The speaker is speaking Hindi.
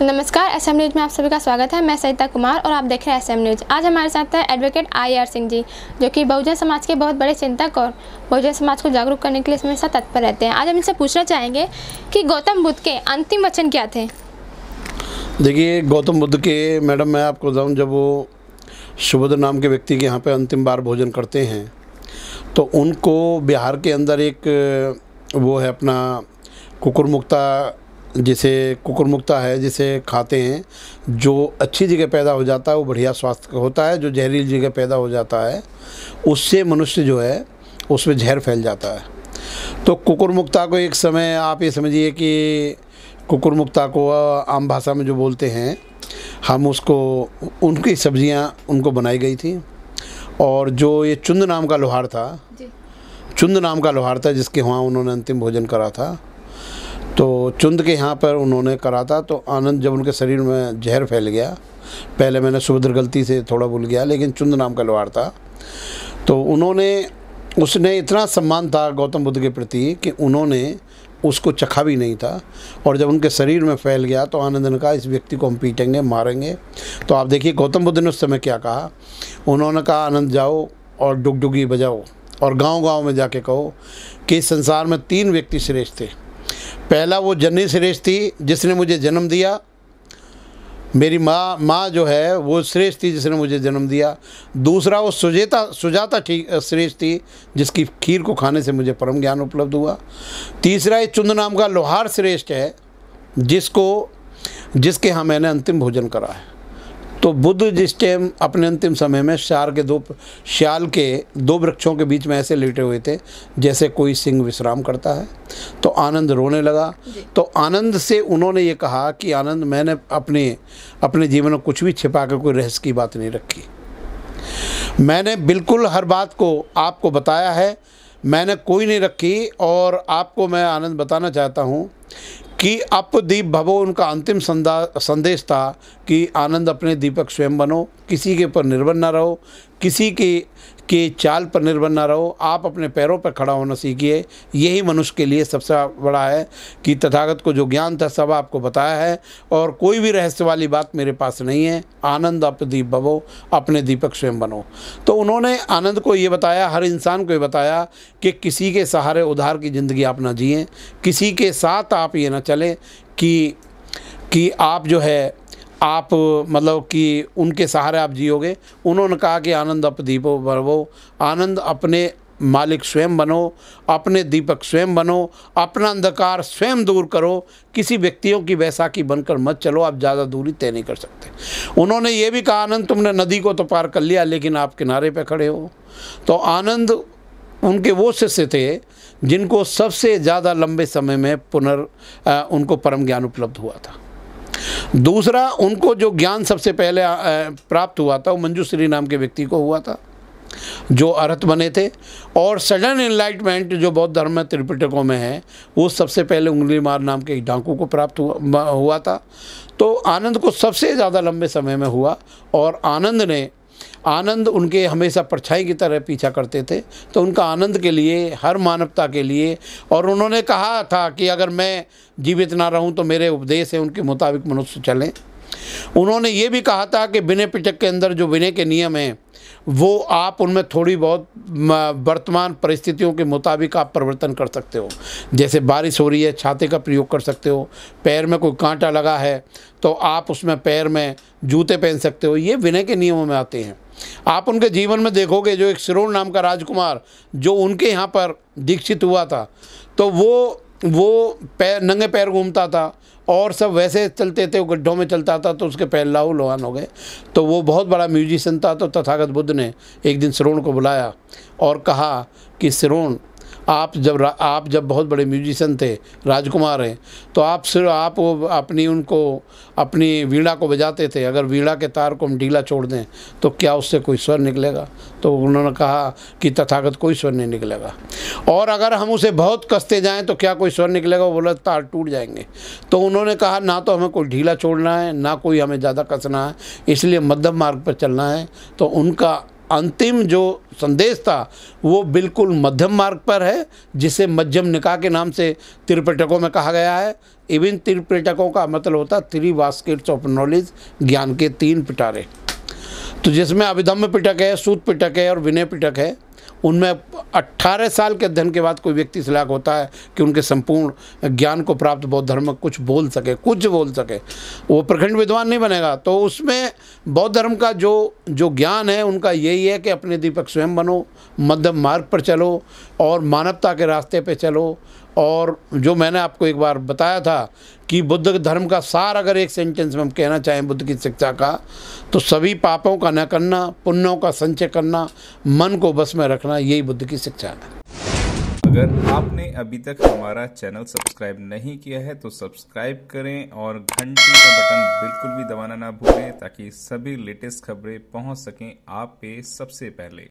नमस्कार एस एम न्यूज़ में आप सभी का स्वागत है मैं सहिता कुमार और आप देख रहे हैं एस एम न्यूज़ आज हमारे साथ है advocate I R Singh ji जो कि बहुजन समाज के बहुत बड़े चिंतक और बहुजन समाज को जागरूक करने के लिए हमेशा तत्पर रहते हैं आज हम इनसे पूछना चाहेंगे कि गौतम बुद्ध के अंतिम वचन क्या थे देखिए गौतम बुद्ध के मैडम मैं आपको बताऊँ जब वो सुभद्र नाम के व्यक्ति के यहाँ पर अंतिम बार भोजन करते हैं तो उनको बिहार के अंदर एक वो है अपना कुकुर मुक्ता जिसे कुकुर मुक्ता है जिसे खाते हैं जो अच्छी जगह पैदा हो जाता है वो बढ़िया स्वास्थ्य का होता है जो जहरीली जगह पैदा हो जाता है उससे मनुष्य जो है उसमें जहर फैल जाता है तो कुकुरमुक्ता को एक समय आप ये समझिए कि कुकुरमुक्ता को आम भाषा में जो बोलते हैं हम उसको उनकी सब्जियां उनको बनाई गई थी और जो ये चुंद नाम का लोहार था चुंद नाम का लोहार था जिसके वहाँ उन्होंने अंतिम भोजन करा था तो चुंद के यहाँ पर उन्होंने करा था तो आनंद जब उनके शरीर में जहर फैल गया पहले मैंने सुभद्र गलती से थोड़ा भूल गया लेकिन चुंद नाम का लोहार था तो उन्होंने उसने इतना सम्मान था गौतम बुद्ध के प्रति कि उन्होंने उसको चखा भी नहीं था और जब उनके शरीर में फैल गया तो आनंद ने कहा इस व्यक्ति को हम पीटेंगे मारेंगे तो आप देखिए गौतम बुद्ध ने उस समय क्या कहा उन्होंने कहा आनंद जाओ और डुगडुगी बजाओ और गांव-गांव में जाके कहो कि इस संसार में तीन व्यक्ति श्रेष्ठ थे पहला वो जननी श्रेष्ठ थी जिसने मुझे जन्म दिया मेरी माँ माँ जो है वो श्रेष्ठ थी जिसने मुझे जन्म दिया दूसरा वो सुजेता सुजाता ठीक श्रेष्ठ थी जिसकी खीर को खाने से मुझे परम ज्ञान उपलब्ध हुआ तीसरा ये चुंद नाम का लोहार श्रेष्ठ है जिसको जिसके यहाँ मैंने अंतिम भोजन करा है तो बुद्ध जिस टाइम अपने अंतिम समय में शार के दो श्याल के दो वृक्षों के बीच में ऐसे लेटे हुए थे जैसे कोई सिंह विश्राम करता है तो आनंद रोने लगा तो आनंद से उन्होंने ये कहा कि आनंद मैंने अपने अपने जीवन में कुछ भी छिपा कर कोई रहस्य की बात नहीं रखी मैंने बिल्कुल हर बात को आपको बताया है मैंने कोई नहीं रखी और आपको मैं आनंद बताना चाहता हूँ कि अप दीप भवो उनका अंतिम संदेश था कि आनंद अपने दीपक स्वयं बनो किसी के ऊपर निर्भर न रहो किसी के कि चाल पर निर्भर ना रहो आप अपने पैरों पर खड़ा होना सीखिए यही मनुष्य के लिए सबसे बड़ा है कि तथागत को जो ज्ञान था सब आपको बताया है और कोई भी रहस्य वाली बात मेरे पास नहीं है आनंद दीप भवो अपने दीपक स्वयं बनो तो उन्होंने आनंद को ये बताया हर इंसान को ये बताया कि किसी के सहारे उधार की ज़िंदगी आप ना जिए किसी के साथ आप ये ना चलें कि कि आप जो है आप मतलब कि उनके सहारे आप जियोगे उन्होंने कहा कि आनंद अप दीपो बरवो आनंद अपने मालिक स्वयं बनो अपने दीपक स्वयं बनो अपना अंधकार स्वयं दूर करो किसी व्यक्तियों की वैसाखी बनकर मत चलो आप ज़्यादा दूरी तय नहीं कर सकते उन्होंने ये भी कहा आनंद तुमने नदी को तो पार कर लिया लेकिन आप किनारे पर खड़े हो तो आनंद उनके वो शिष्य थे जिनको सबसे ज़्यादा लंबे समय में पुनर् उनको परम ज्ञान उपलब्ध हुआ था दूसरा उनको जो ज्ञान सबसे पहले प्राप्त हुआ था वो मंजूश्री नाम के व्यक्ति को हुआ था जो अर्थ बने थे और सडन इन्लाइटमेंट जो बौद्ध धर्म में त्रिपिटकों में है वो सबसे पहले उंगली मार नाम के डाकू को प्राप्त हुआ हुआ था तो आनंद को सबसे ज़्यादा लंबे समय में हुआ और आनंद ने आनंद उनके हमेशा परछाई की तरह पीछा करते थे तो उनका आनंद के लिए हर मानवता के लिए और उन्होंने कहा था कि अगर मैं जीवित ना रहूं तो मेरे उपदेश है उनके मुताबिक मनुष्य चलें उन्होंने ये भी कहा था कि विनय पिटक के अंदर जो विनय के नियम हैं वो आप उनमें थोड़ी बहुत वर्तमान परिस्थितियों के मुताबिक आप परिवर्तन कर सकते हो जैसे बारिश हो रही है छाते का प्रयोग कर सकते हो पैर में कोई कांटा लगा है तो आप उसमें पैर में जूते पहन सकते हो ये विनय के नियमों में आते हैं आप उनके जीवन में देखोगे जो एक सिरोन नाम का राजकुमार जो उनके यहाँ पर दीक्षित हुआ था तो वो वो पैर नंगे पैर घूमता था और सब वैसे चलते थे गड्ढों में चलता था तो उसके पैर लाहू लोहान हो गए तो वो बहुत बड़ा म्यूजिशियन था तो तथागत बुद्ध ने एक दिन श्रोण को बुलाया और कहा कि श्रोण आप जब आप जब बहुत बड़े म्यूजिशियन थे राजकुमार हैं तो आप सिर्फ आप वो अपनी उनको अपनी वीणा को बजाते थे अगर वीणा के तार को हम ढीला छोड़ दें तो क्या उससे कोई स्वर निकलेगा तो उन्होंने कहा कि तथागत कोई स्वर नहीं निकलेगा और अगर हम उसे बहुत कसते जाएं तो क्या कोई स्वर निकलेगा वो बोला तार टूट जाएंगे तो उन्होंने कहा ना तो हमें कोई ढीला छोड़ना है ना कोई हमें ज़्यादा कसना है इसलिए मध्यम मार्ग पर चलना है तो उनका अंतिम जो संदेश था वो बिल्कुल मध्यम मार्ग पर है जिसे मध्यम निकाह के नाम से त्रिपिटकों में कहा गया है इविन त्रिपिटकों का मतलब होता है थ्री बास्केट्स ऑफ नॉलेज ज्ञान के तीन पिटारे तो जिसमें अभिधम्म पिटक है सूत पिटक है और विनय पिटक है उनमें 18 साल के अध्ययन के बाद कोई व्यक्ति सलाह होता है कि उनके संपूर्ण ज्ञान को प्राप्त बौद्ध धर्म कुछ बोल सके कुछ बोल सके वो प्रखंड विद्वान नहीं बनेगा तो उसमें बौद्ध धर्म का जो जो ज्ञान है उनका यही है कि अपने दीपक स्वयं बनो मध्यम मार्ग पर चलो और मानवता के रास्ते पर चलो और जो मैंने आपको एक बार बताया था कि बुद्ध धर्म का सार अगर एक सेंटेंस में हम कहना चाहें बुद्ध की शिक्षा का तो सभी पापों का न करना पुण्यों का संचय करना मन को बस में रखना यही बुद्ध की शिक्षा है अगर आपने अभी तक हमारा चैनल सब्सक्राइब नहीं किया है तो सब्सक्राइब करें और घंटी का बटन बिल्कुल भी दबाना ना भूलें ताकि सभी लेटेस्ट खबरें पहुंच सकें आप पे सबसे पहले